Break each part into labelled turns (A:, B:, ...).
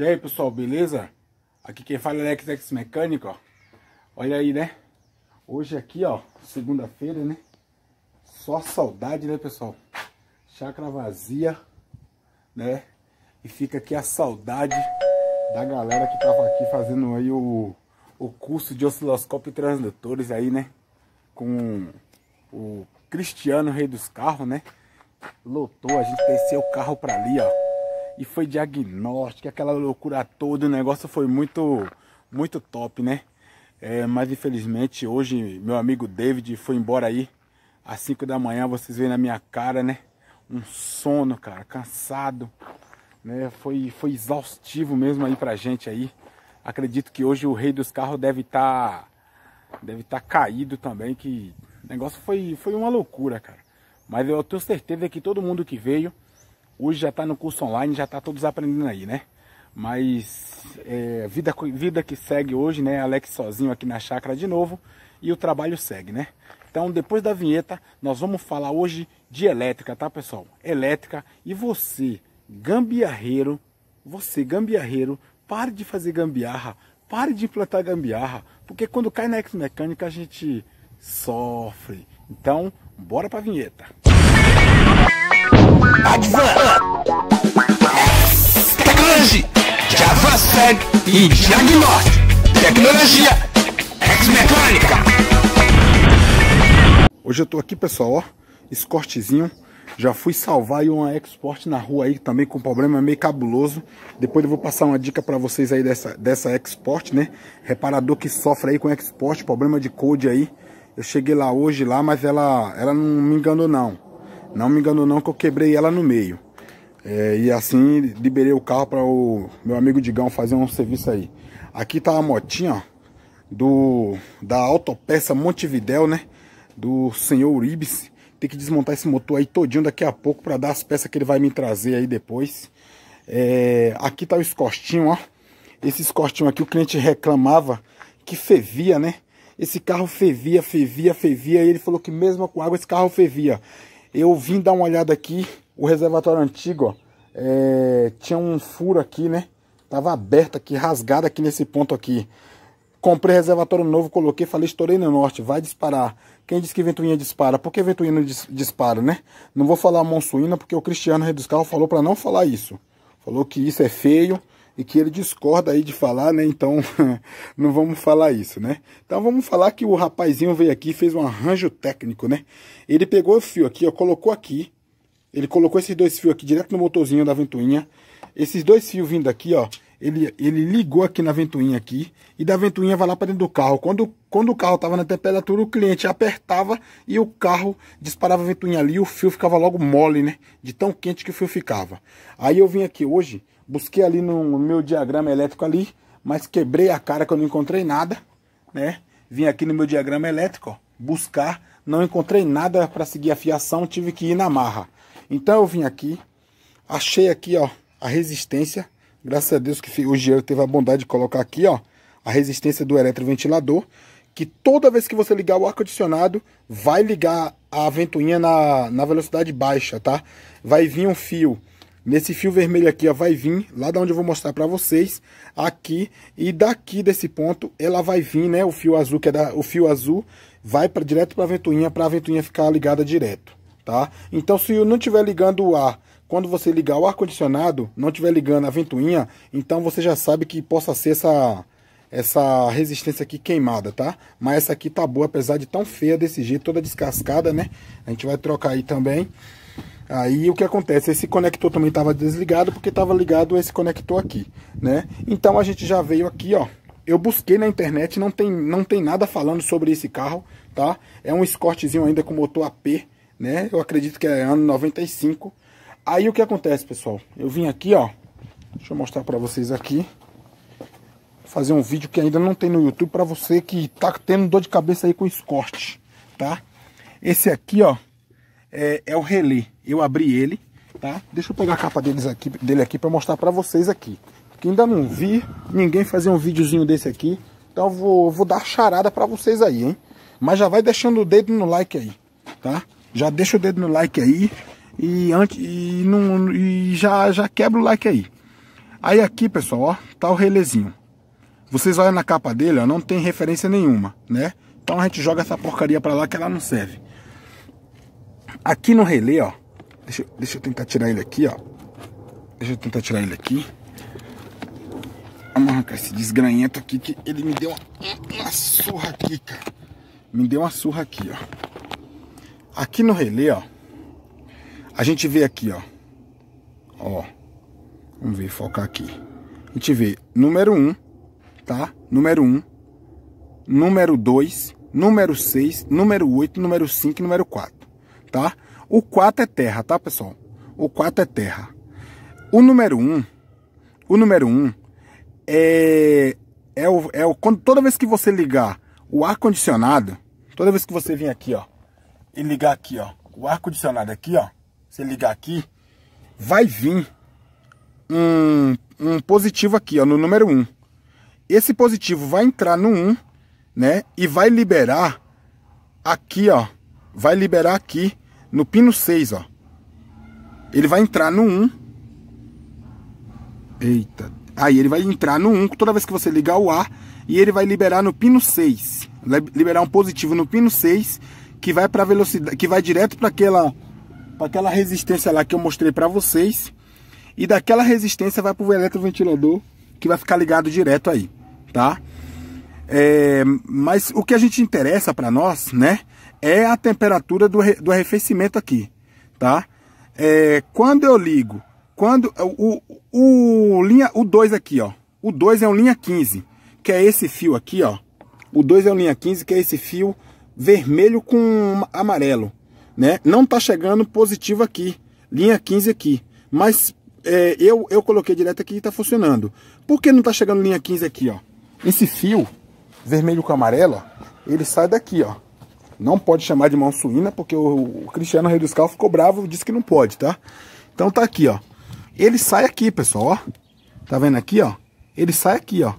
A: E aí pessoal, beleza? Aqui quem fala é Alexex Mecânico, ó. Olha aí, né? Hoje aqui, ó, segunda-feira, né? Só saudade, né, pessoal? Chácara vazia, né? E fica aqui a saudade da galera que tava aqui fazendo aí o, o curso de osciloscópio e transdutores aí, né? Com o Cristiano, rei dos carros, né? Lotou, a gente desceu o carro pra ali, ó e foi diagnóstico, aquela loucura toda, o negócio foi muito, muito top, né? É, mas infelizmente hoje meu amigo David foi embora aí às 5 da manhã, vocês veem na minha cara, né? Um sono, cara, cansado, né? Foi, foi exaustivo mesmo aí pra gente aí. Acredito que hoje o rei dos carros deve estar tá, deve estar tá caído também, que o negócio foi, foi uma loucura, cara. Mas eu tenho certeza que todo mundo que veio Hoje já está no curso online, já está todos aprendendo aí, né? Mas é, vida, vida que segue hoje, né? Alex sozinho aqui na chácara de novo e o trabalho segue, né? Então, depois da vinheta, nós vamos falar hoje de elétrica, tá, pessoal? Elétrica e você, gambiarreiro, você, gambiarreiro, pare de fazer gambiarra, pare de implantar gambiarra, porque quando cai na ex-mecânica a gente sofre. Então, bora pra vinheta. Tá Tecnologia, Java Seg e Diagnóstico. Tecnologia, ex-mecânica. Hoje eu tô aqui, pessoal, ó, escortezinho. Já fui salvar uma export na rua aí também com problema meio cabuloso. Depois eu vou passar uma dica para vocês aí dessa, dessa export, né? Reparador que sofre aí com export, problema de code aí. Eu cheguei lá hoje lá, mas ela, ela não me enganou não. Não me engano não que eu quebrei ela no meio. É, e assim liberei o carro para o meu amigo Digão fazer um serviço aí. Aqui tá a motinha do da autopeça Montevidéu, né? Do senhor Uribes. Tem que desmontar esse motor aí todinho daqui a pouco para dar as peças que ele vai me trazer aí depois. É, aqui tá o escostinho, ó. Esse escostinho aqui o cliente reclamava que fervia, né? Esse carro fervia, fervia, fervia. E ele falou que mesmo com água esse carro fervia. Eu vim dar uma olhada aqui, o reservatório antigo, ó, é, tinha um furo aqui, né? Tava aberto aqui, rasgado aqui nesse ponto aqui. Comprei reservatório novo, coloquei, falei, estourei no norte, vai disparar. Quem disse que ventoinha dispara? Por que ventoinha não dis dispara, né? Não vou falar monsuína, porque o Cristiano Reduscal falou para não falar isso. Falou que isso é feio, e que ele discorda aí de falar, né? Então não vamos falar isso, né? Então vamos falar que o rapazinho veio aqui fez um arranjo técnico, né? Ele pegou o fio aqui, ó, colocou aqui. Ele colocou esses dois fios aqui direto no motorzinho da ventoinha. Esses dois fios vindo aqui, ó, ele, ele ligou aqui na ventoinha aqui e da ventoinha vai lá para dentro do carro. Quando, quando o carro estava na temperatura, o cliente apertava e o carro disparava a ventoinha ali e o fio ficava logo mole, né? De tão quente que o fio ficava. Aí eu vim aqui hoje Busquei ali no meu diagrama elétrico ali, mas quebrei a cara que eu não encontrei nada, né? Vim aqui no meu diagrama elétrico, ó, buscar, não encontrei nada para seguir a fiação, tive que ir na marra. Então eu vim aqui, achei aqui, ó, a resistência. Graças a Deus que o Giro teve a bondade de colocar aqui, ó, a resistência do eletroventilador, que toda vez que você ligar o ar-condicionado, vai ligar a ventoinha na, na velocidade baixa, tá? Vai vir um fio Nesse fio vermelho aqui, ó, vai vir lá da onde eu vou mostrar para vocês, aqui e daqui desse ponto, ela vai vir, né, o fio azul que é da, o fio azul vai para direto para a ventoinha, para a ventoinha ficar ligada direto, tá? Então se eu não tiver ligando o ar, quando você ligar o ar condicionado, não tiver ligando a ventoinha, então você já sabe que possa ser essa essa resistência aqui queimada, tá? Mas essa aqui tá boa, apesar de tão feia desse jeito, toda descascada, né? A gente vai trocar aí também. Aí o que acontece? Esse conector também estava desligado porque estava ligado esse conector aqui, né? Então a gente já veio aqui, ó. Eu busquei na internet, não tem, não tem nada falando sobre esse carro, tá? É um escortezinho ainda com motor AP, né? Eu acredito que é ano 95. Aí o que acontece, pessoal? Eu vim aqui, ó. Deixa eu mostrar para vocês aqui. Fazer um vídeo que ainda não tem no YouTube para você que tá tendo dor de cabeça aí com escorte, tá? Esse aqui, ó, é, é o relé. Eu abri ele, tá? Deixa eu pegar a capa deles aqui, dele aqui para mostrar para vocês aqui. Que ainda não vi ninguém fazer um videozinho desse aqui. Então eu vou, vou dar charada para vocês aí, hein? Mas já vai deixando o dedo no like aí, tá? Já deixa o dedo no like aí e, antes, e, não, e já, já quebra o like aí. Aí aqui, pessoal, ó, tá o relezinho. Vocês olham na capa dele, ó, não tem referência nenhuma, né? Então a gente joga essa porcaria pra lá que ela não serve. Aqui no relé, ó. Deixa, deixa eu tentar tirar ele aqui, ó. Deixa eu tentar tirar ele aqui. Vamos arrancar esse desgranhento aqui que ele me deu uma, uma surra aqui, cara. Me deu uma surra aqui, ó. Aqui no relé, ó. A gente vê aqui, ó. Ó. Vamos ver, focar aqui. A gente vê número 1, um, tá? Número 1. Um, número 2, número 6, número 8, número 5 e número 4 tá? O 4 é terra, tá, pessoal? O 4 é terra. O número 1, o número 1 é, é, o, é o, quando, toda vez que você ligar o ar-condicionado, toda vez que você vir aqui, ó, e ligar aqui, ó, o ar-condicionado aqui, ó, você ligar aqui, vai vir um, um positivo aqui, ó, no número 1. Esse positivo vai entrar no 1, né, e vai liberar aqui, ó, vai liberar aqui no pino 6, ó. Ele vai entrar no 1. Eita. Aí ele vai entrar no 1 toda vez que você ligar o ar e ele vai liberar no pino 6. Liberar um positivo no pino 6 que vai para velocidade, que vai direto para aquela para aquela resistência lá que eu mostrei para vocês. E daquela resistência vai para o eletroventilador que vai ficar ligado direto aí, tá? É, mas o que a gente interessa para nós, né? é a temperatura do, do arrefecimento aqui, tá? É, quando eu ligo, quando o, o linha o 2 aqui, ó. O 2 é um linha 15, que é esse fio aqui, ó. O 2 é um linha 15, que é esse fio vermelho com amarelo, né? Não tá chegando positivo aqui, linha 15 aqui, mas é, eu, eu coloquei direto aqui e tá funcionando. Por que não tá chegando linha 15 aqui, ó? Esse fio vermelho com amarelo, ó, ele sai daqui, ó. Não pode chamar de mão suína, porque o, o Cristiano Rei dos Calvos ficou bravo, disse que não pode, tá? Então tá aqui, ó. Ele sai aqui, pessoal, ó. Tá vendo aqui, ó? Ele sai aqui, ó.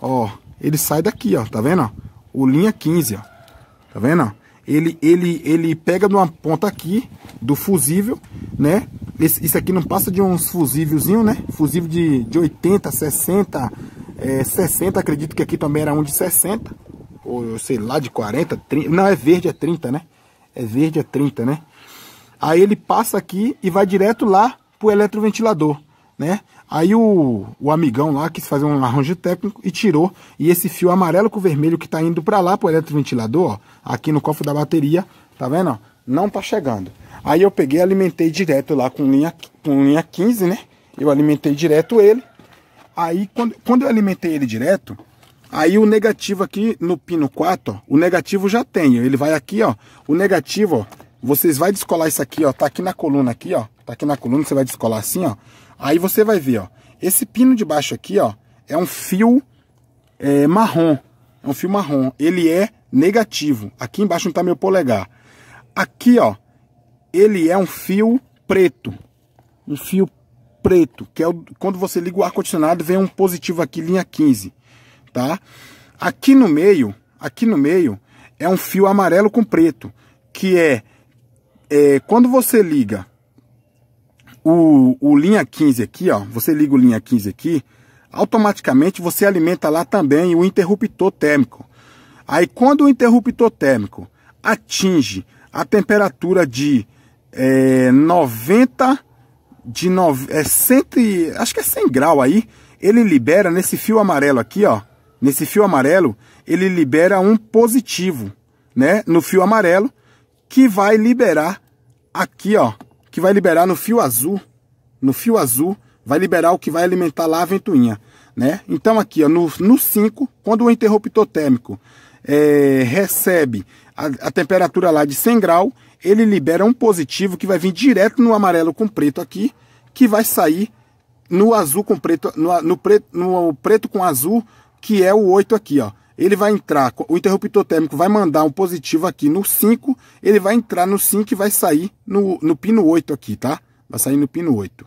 A: Ó, ele sai daqui, ó. Tá vendo, ó? O linha 15, ó. Tá vendo, ó? Ele, ele, ele pega de uma ponta aqui, do fusível, né? Esse, isso aqui não passa de uns fusívelzinho, né? Fusível de, de 80, 60, é, 60, acredito que aqui também era um de 60, ou sei lá, de 40, 30, não, é verde, é 30, né? É verde, é 30, né? Aí ele passa aqui e vai direto lá pro eletroventilador, né? Aí o, o amigão lá quis fazer um arranjo técnico e tirou. E esse fio amarelo com vermelho que tá indo para lá pro eletroventilador, ó, aqui no cofre da bateria, tá vendo? Ó? Não tá chegando. Aí eu peguei e alimentei direto lá com linha, com linha 15, né? Eu alimentei direto ele. Aí quando, quando eu alimentei ele direto, Aí o negativo aqui no pino 4, ó, o negativo já tem. Ele vai aqui, ó. O negativo, ó, vocês vai descolar isso aqui, ó. Tá aqui na coluna aqui, ó. Tá aqui na coluna, você vai descolar assim, ó. Aí você vai ver, ó. Esse pino de baixo aqui, ó, é um fio é, marrom. É um fio marrom. Ele é negativo. Aqui embaixo não tá meu polegar. Aqui, ó, ele é um fio preto. Um fio preto, que é o, quando você liga o ar-condicionado, vem um positivo aqui, linha 15 tá? Aqui no meio, aqui no meio, é um fio amarelo com preto, que é, é quando você liga o, o linha 15 aqui, ó, você liga o linha 15 aqui, automaticamente você alimenta lá também o interruptor térmico. Aí quando o interruptor térmico atinge a temperatura de é, 90 de no, é, 100, acho que é 100 graus aí, ele libera nesse fio amarelo aqui, ó, Nesse fio amarelo, ele libera um positivo, né? No fio amarelo, que vai liberar aqui, ó. Que vai liberar no fio azul. No fio azul, vai liberar o que vai alimentar lá a ventoinha, né? Então aqui, ó, no 5, quando o interruptor térmico é, recebe a, a, temperatura lá de 100 graus, ele libera um positivo que vai vir direto no amarelo com preto aqui, que vai sair no azul com preto, no, no preto, no preto com azul que é o 8 aqui, ó. Ele vai entrar, o interruptor térmico vai mandar um positivo aqui no 5, ele vai entrar no 5 e vai sair no, no pino 8 aqui, tá? Vai sair no pino 8.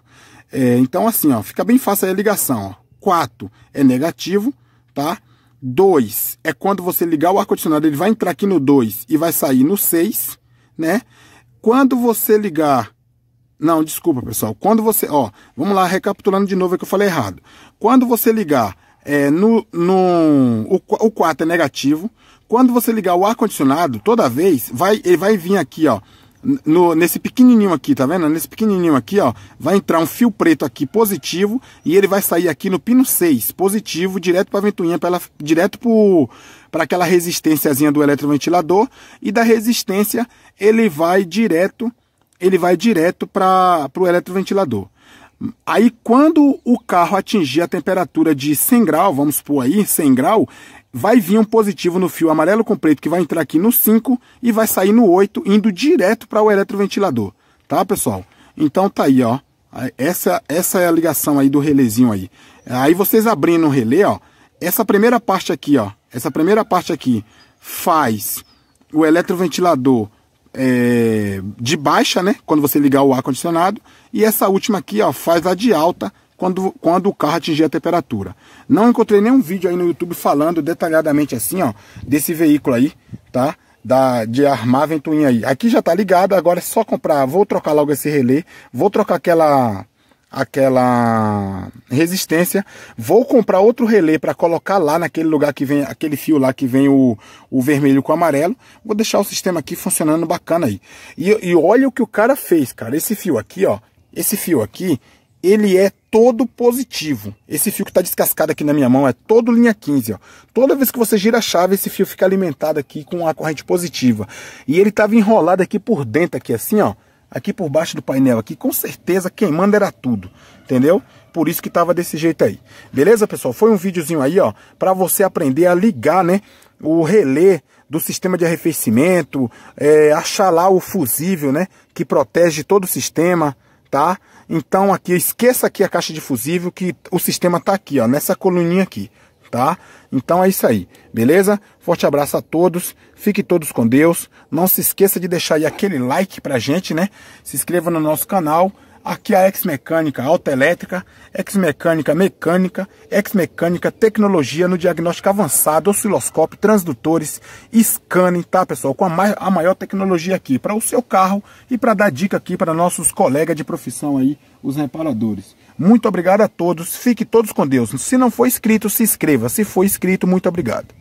A: É, então, assim, ó, fica bem fácil a ligação, ó. 4 é negativo, tá? 2 é quando você ligar o ar-condicionado, ele vai entrar aqui no 2 e vai sair no 6, né? Quando você ligar... Não, desculpa, pessoal. Quando você... Ó, vamos lá, recapitulando de novo é que eu falei errado. Quando você ligar é, no, no, o, o 4 é negativo. Quando você ligar o ar-condicionado, toda vez, vai, ele vai vir aqui, ó. No, nesse pequenininho aqui, tá vendo? Nesse pequenininho aqui, ó, vai entrar um fio preto aqui positivo e ele vai sair aqui no pino 6, positivo, direto para a ventoinha, pra ela, direto para aquela resistênciazinha do eletroventilador e da resistência ele vai direto, ele vai direto para o eletroventilador. Aí quando o carro atingir a temperatura de 100 graus, vamos supor aí, 100 graus, vai vir um positivo no fio amarelo com preto que vai entrar aqui no 5 e vai sair no 8, indo direto para o eletroventilador, tá pessoal? Então tá aí, ó. Essa, essa é a ligação aí do relézinho aí. Aí vocês abrindo o relé, ó, essa primeira parte aqui, ó, essa primeira parte aqui faz o eletroventilador é, de baixa, né? Quando você ligar o ar-condicionado. E essa última aqui, ó, faz a de alta quando, quando o carro atingir a temperatura. Não encontrei nenhum vídeo aí no YouTube falando detalhadamente assim, ó, desse veículo aí, tá? Da, de armar a ventoinha aí. Aqui já tá ligado, agora é só comprar. Vou trocar logo esse relé, vou trocar aquela aquela resistência, vou comprar outro relé para colocar lá naquele lugar que vem aquele fio lá que vem o, o vermelho com o amarelo, vou deixar o sistema aqui funcionando bacana aí. E, e olha o que o cara fez, cara, esse fio aqui, ó, esse fio aqui, ele é todo positivo. Esse fio que está descascado aqui na minha mão é todo linha 15. Ó. Toda vez que você gira a chave, esse fio fica alimentado aqui com a corrente positiva. E ele estava enrolado aqui por dentro, aqui assim, ó aqui por baixo do painel aqui, com certeza queimando era tudo, entendeu? Por isso que tava desse jeito aí. Beleza, pessoal? Foi um videozinho aí, ó, para você aprender a ligar, né, o relé do sistema de arrefecimento, é, achar lá o fusível, né, que protege todo o sistema, tá? Então aqui, esqueça aqui a caixa de fusível que o sistema tá aqui, ó, nessa coluninha aqui tá? Então é isso aí, beleza? Forte abraço a todos, fiquem todos com Deus. Não se esqueça de deixar aí aquele like pra gente, né? Se inscreva no nosso canal. Aqui é a Ex-Mecânica Autoelétrica, Ex-Mecânica Mecânica, Ex-Mecânica Tecnologia no diagnóstico avançado, osciloscópio, transdutores, scanning, tá pessoal? Com a, mai a maior tecnologia aqui para o seu carro e para dar dica aqui para nossos colegas de profissão aí, os reparadores. Muito obrigado a todos. Fique todos com Deus. Se não for inscrito, se inscreva. Se for inscrito, muito obrigado.